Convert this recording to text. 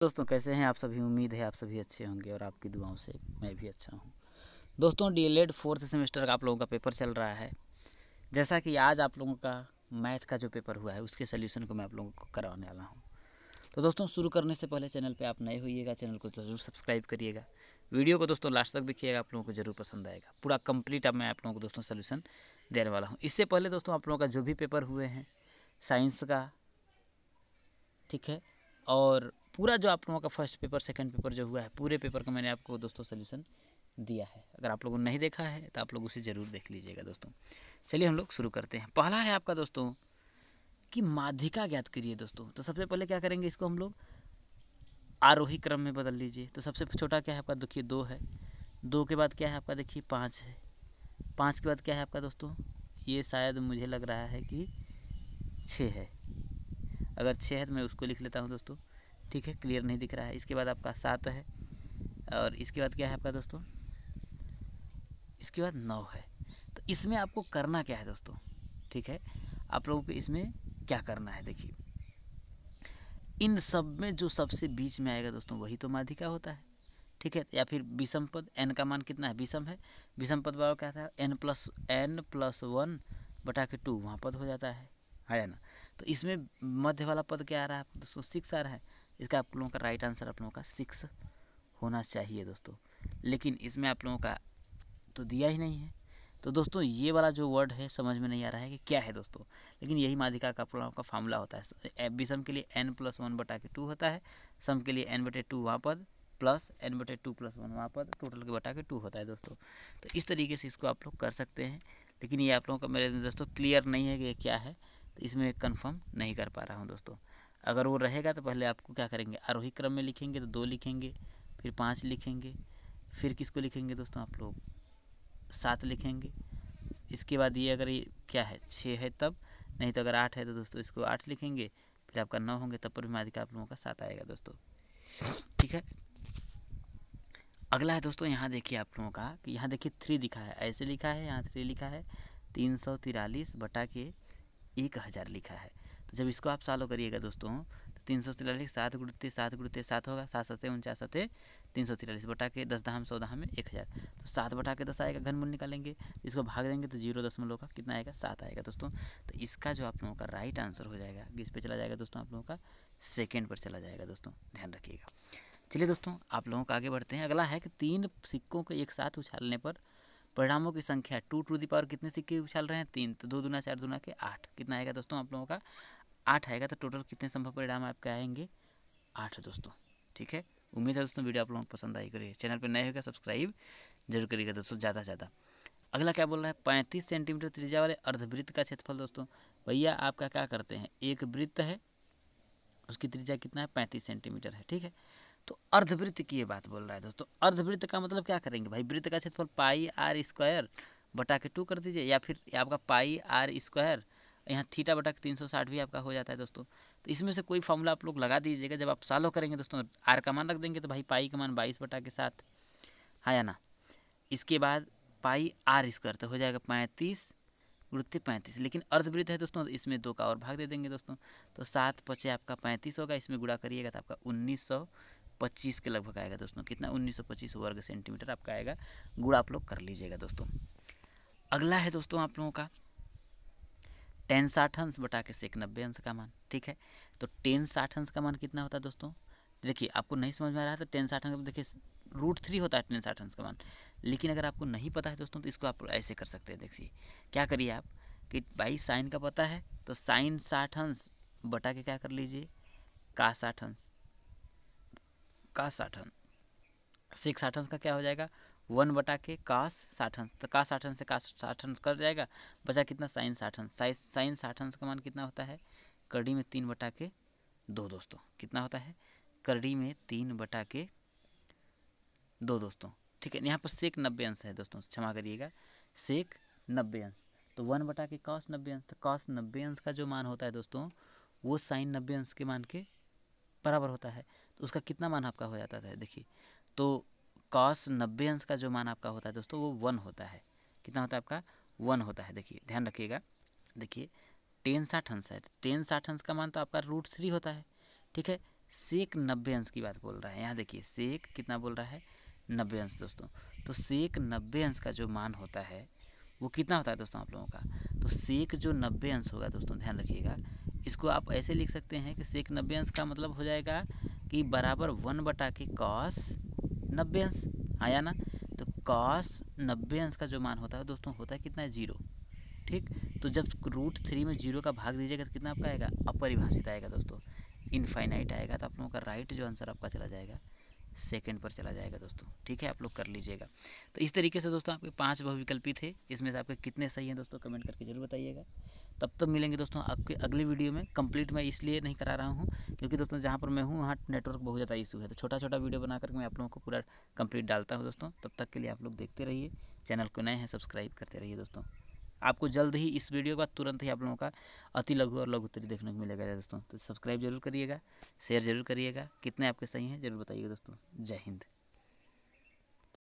दोस्तों कैसे हैं आप सभी उम्मीद है आप सभी अच्छे होंगे और आपकी दुआओं से मैं भी अच्छा हूं दोस्तों D L e fourth semester का आप लोगों का पेपर चल रहा है जैसा कि आज आप लोगों का मैथ का जो पेपर हुआ है उसके सल्यूशन को मैं आप लोगों को करवाने वाला हूं तो दोस्तों शुरू करने से पहले चैनल पर आप नए होइएगा चैनल को ज़रूर सब्सक्राइब करिएगा वीडियो को दोस्तों लास्ट तक देखिएगा आप लोगों को जरूर पसंद आएगा पूरा कम्प्लीट अब मैं आप लोगों को दोस्तों सोल्यूशन देने वाला हूँ इससे पहले दोस्तों आप लोगों का जो भी पेपर हुए हैं साइंस का ठीक है और पूरा जो आप लोगों का फर्स्ट पेपर सेकंड पेपर जो हुआ है पूरे पेपर का मैंने आपको दोस्तों सोल्यूशन दिया है अगर आप लोगों ने नहीं देखा है तो आप लोग उसे ज़रूर देख लीजिएगा दोस्तों चलिए हम लोग शुरू करते हैं पहला है आपका दोस्तों कि माधिका ज्ञात करिए दोस्तों तो सबसे पहले क्या करेंगे इसको हम लोग आरोही क्रम में बदल लीजिए तो सबसे छोटा क्या है आपका देखिए दो है दो के बाद क्या है आपका देखिए पाँच है पाँच के बाद क्या है आपका दोस्तों ये शायद मुझे लग रहा है कि छः है अगर छः है तो मैं उसको लिख लेता हूँ दोस्तों ठीक है क्लियर नहीं दिख रहा है इसके बाद आपका सात है और इसके बाद क्या है आपका दोस्तों इसके बाद नौ है तो इसमें आपको करना क्या है दोस्तों ठीक है आप लोगों को इसमें क्या करना है देखिए इन सब में जो सबसे बीच में आएगा दोस्तों वही तो माधिका होता है ठीक है या फिर विषम पद एन का मान कितना है विषम है विषम पद बाबा क्या था n plus n plus one बटा के टू वहाँ पद हो जाता है है हाँ ना तो इसमें मध्य वाला पद क्या आ रहा है दोस्तों सिक्स आ रहा है इसका आप लोगों का राइट आंसर आप लोगों का सिक्स होना चाहिए दोस्तों लेकिन इसमें आप लोगों का तो दिया ही नहीं है तो दोस्तों ये वाला जो वर्ड है समझ में नहीं आ रहा है कि क्या है दोस्तों लेकिन यही माधिका का लोगों का फार्मूला होता है विषम के लिए एन प्लस वन बटा के टू होता है सम के लिए एन बटे टू वहाँ पद प्लस एन बटे टू प्लस वन वहाँ पद टोटल के बटा के टू होता है दोस्तों तो इस तरीके से इसको आप लोग कर सकते हैं लेकिन ये आप लोगों का मेरे दोस्तों क्लियर नहीं है कि ये क्या है तो इसमें कन्फर्म नहीं कर पा रहा हूँ दोस्तों अगर वो रहेगा तो पहले आपको क्या करेंगे आरोही क्रम में लिखेंगे तो दो लिखेंगे फिर पाँच लिखेंगे फिर किसको लिखेंगे दोस्तों आप लोग सात लिखेंगे इसके बाद ये अगर ये क्या है छः है तब नहीं तो अगर आठ है तो दोस्तों इसको आठ लिखेंगे फिर आपका नौ होंगे तब पर भी आप लोगों का सात आएगा दोस्तों ठीक है अगला है दोस्तों यहाँ देखिए आप लोगों का कि यहाँ देखिए थ्री लिखा है ऐसे लिखा है यहाँ थ्री लिखा है तीन सौ तिरालीस बटा के एक हज़ार लिखा है जब इसको आप सालो करिएगा दोस्तों तो तीन सौ तिरालीस सात गुड़ते सात गुड़ते सात होगा सात सत्ते उनचास सत्ते तीन सौ तिरालीस बटा के दस दहाम सौ दहाम में एक हज़ार तो सात बटा के दस आएगा घनमूल निकालेंगे इसको भाग देंगे तो जीरो दशमलव का कितना आएगा सात आएगा दोस्तों तो इसका जो आप लोगों का राइट आंसर हो जाएगा इस पर चला जाएगा दोस्तों आप लोगों का सेकेंड पर चला जाएगा दोस्तों ध्यान रखिएगा चलिए दोस्तों आप लोगों का आगे बढ़ते हैं अगला है कि तीन सिक्कों को एक साथ उछालने पर परिणामों की संख्या टू टू दी पावर कितने सिक्के उछाल रहे हैं तीन तो दो दुना चार दुना के आठ कितना आएगा दोस्तों आप लोगों का आठ आएगा तो टोटल कितने संभव परिणाम आपके आएंगे आठ दोस्तों ठीक है उम्मीद है दोस्तों वीडियो आप लोगों को पसंद आई करिए चैनल पर नए होगा सब्सक्राइब जरूर करिएगा दोस्तों ज़्यादा से ज़्यादा अगला क्या बोल रहा है पैंतीस सेंटीमीटर त्रिज्या वाले अर्धवृत्त का क्षेत्रफल दोस्तों भैया आपका क्या करते हैं एक वृत्त है उसकी त्रिज्या कितना है पैंतीस सेंटीमीटर है ठीक है तो अर्धवृत्त की ये बात बोल रहा है दोस्तों अर्धवृत्त का मतलब क्या करेंगे भाई वृत्त का क्षेत्रफल पाई आर स्क्वायर बटा के टू कर दीजिए या फिर आपका पाई आर स्क्वायर यहाँ थीटा बटक तीन सौ साठ भी आपका हो जाता है दोस्तों तो इसमें से कोई फॉर्मूला आप लोग लगा दीजिएगा जब आप सालो करेंगे दोस्तों आर का मान रख देंगे तो भाई पाई का मान बाईस बटा के साथ हाँ या ना इसके बाद पाई आर स्क्वायर तो हो जाएगा पैंतीस वृत्ति पैंतीस लेकिन अर्धवृत्त है दोस्तों तो इसमें दो का और भाग दे देंगे दोस्तों तो सात पचे आपका पैंतीस होगा इसमें गुड़ा करिएगा तो आपका उन्नीस सौ पच्चीस के लगभग आएगा दोस्तों कितना उन्नीस सौ पच्चीस वर्ग सेंटीमीटर आपका आएगा गुड़ा आप लोग कर लीजिएगा दोस्तों अगला है दोस्तों आप लोगों का टेन साठ अंश बटा के सेक नब्बे अंश का मान ठीक है तो टेन साठ अंश का मान कितना होता है दोस्तों देखिए आपको नहीं समझ में आ रहा था तो टेन साठ अंश देखिए रूट थ्री होता है टेन साठ अंश का मान लेकिन अगर आपको नहीं पता है दोस्तों तो इसको आप ऐसे कर सकते हैं देखिए क्या करिए आप कि भाई साइन का पता है तो साइन साठ अंश बटा के क्या कर लीजिए का साठ अंश का साठ अंश सेक साठ अंश का क्या हो जाएगा वन बटा के काश साठ अंश तो काश साठ अंश से काश साठ अंश कर जाएगा बचा कितना साइन साठ अंश साइन साइन साठ अंश का मान कितना होता है करड़ी में तीन बटा के दो दोस्तों कितना होता है करड़ी में तीन बटा के दो दोस्तों ठीक है यहाँ पर सेक नब्बे अंश है दोस्तों क्षमा करिएगा सेक नब्बे अंश तो वन बटा के काश नब्बे अंश तो काश नब्बे अंश का जो मान होता है दोस्तों वो साइन नब्बे अंश के मान के बराबर होता है तो उसका कितना मान आपका हो जाता है देखिए तो कॉस नब्बे अंश का जो मान आपका होता है दोस्तों वो वन होता है कितना होता है आपका वन होता है देखिए ध्यान रखिएगा देखिए टेन साठ अंश है टेन साठ अंश का मान तो आपका रूट थ्री होता है ठीक है सेक नब्बे अंश की बात बोल रहा है यहाँ देखिए सेक कितना बोल रहा है नब्बे अंश दोस्तों तो सेक नब्बे अंश का जो मान होता है वो कितना होता है दोस्तों आप लोगों का तो सेक जो नब्बे अंश होगा दोस्तों ध्यान रखिएगा इसको आप ऐसे लिख सकते हैं कि सेक नब्बे अंश का मतलब हो जाएगा कि बराबर वन बटा के कॉस नब्बे अंश आया हाँ ना तो कॉस नब्बे अंश का जो मान होता है दोस्तों होता है कितना है जीरो ठीक तो जब रूट थ्री में जीरो का भाग दीजिएगा तो कितना आपका आएगा अपरिभाषित आएगा दोस्तों इनफाइनाइट आएगा तो आप लोगों का राइट जो आंसर आपका चला जाएगा सेकेंड पर चला जाएगा दोस्तों ठीक है आप लोग कर लीजिएगा तो इस तरीके से दोस्तों आपके पाँच बहुविकल्पी थे इसमें से आपके कितने सही हैं दोस्तों कमेंट करके जरूर बताइएगा तब तक तो मिलेंगे दोस्तों आपके अगले वीडियो में कंप्लीट मैं इसलिए नहीं करा रहा हूँ क्योंकि दोस्तों जहाँ पर मैं हूँ वहाँ नेटवर्क बहुत ज़्यादा इशू है तो छोटा छोटा वीडियो बना करके मैं आप लोगों को पूरा कंप्लीट डालता हूँ दोस्तों तब तक के लिए आप लोग देखते रहिए चैनल को नए हैं सब्सक्राइब करते रहिए दोस्तों आपको जल्द ही इस वीडियो का तुरंत ही आप लोगों का अति लघु और लघु उत्तरी देखने को मिलेगा दोस्तों तो सब्सक्राइब जरूर करिएगा शेयर जरूर करिएगा कितने आपके सही हैं जरूर बताइएगा दोस्तों जय हिंद